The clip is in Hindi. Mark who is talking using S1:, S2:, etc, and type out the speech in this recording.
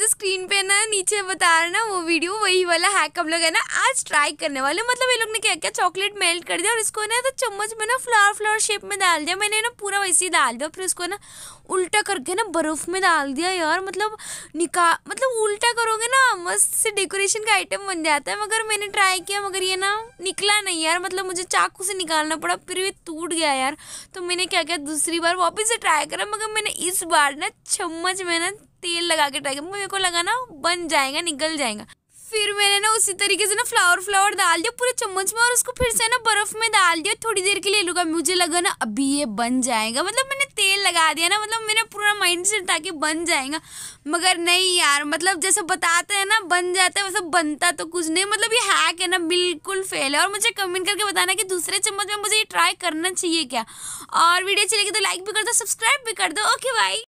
S1: जो स्क्रीन पे ना नीचे बता रहा ना वो वीडियो वही वाला हैक हम लोग है ना आज ट्राई करने वाले मतलब ये लोग ने क्या क्या चॉकलेट मेल्ट कर दिया और इसको ना तो चम्मच में ना फ्लावर फ्लावर शेप में डाल दिया मैंने ना पूरा वैसे ही डाल दिया फिर उसको ना उल्टा करके ना बर्फ़ में डाल दिया यार मतलब निका मतलब उल्टा करोगे ना मस्त से डेकोरेशन का आइटम बन जाता है मगर मैंने ट्राई किया मगर ये ना निकला नहीं यार मतलब मुझे चाकू से निकालना पड़ा फिर भी टूट गया यार तो मैंने क्या किया दूसरी बार वापस से ट्राई करा मगर मैंने इस बार ना चम्मच में ना तेल लगा के ट्राई कर मेरे को लगा ना बन जाएगा निकल जाएगा फिर मैंने ना उसी तरीके से ना फ्लावर फ्लावर डाल दिया पूरे चम्मच में और उसको फिर से ना बर्फ में डाल दिया थोड़ी देर के लिए लूंगा मुझे लगा ना अभी ये बन जाएगा मतलब मैंने तेल लगा दिया ना मतलब मेरा पूरा माइंड सेट था कि बन जाएगा मगर नहीं यार मतलब जैसे बताते हैं ना बन जाता है वैसे बनता तो कुछ नहीं मतलब ये हैक है ना बिल्कुल फेल है और मुझे कमेंट करके बताना कि दूसरे चम्मच में मुझे ये ट्राई करना चाहिए क्या और वीडियो अच्छी लगी तो लाइक भी कर दो सब्सक्राइब भी कर दो ओके बाई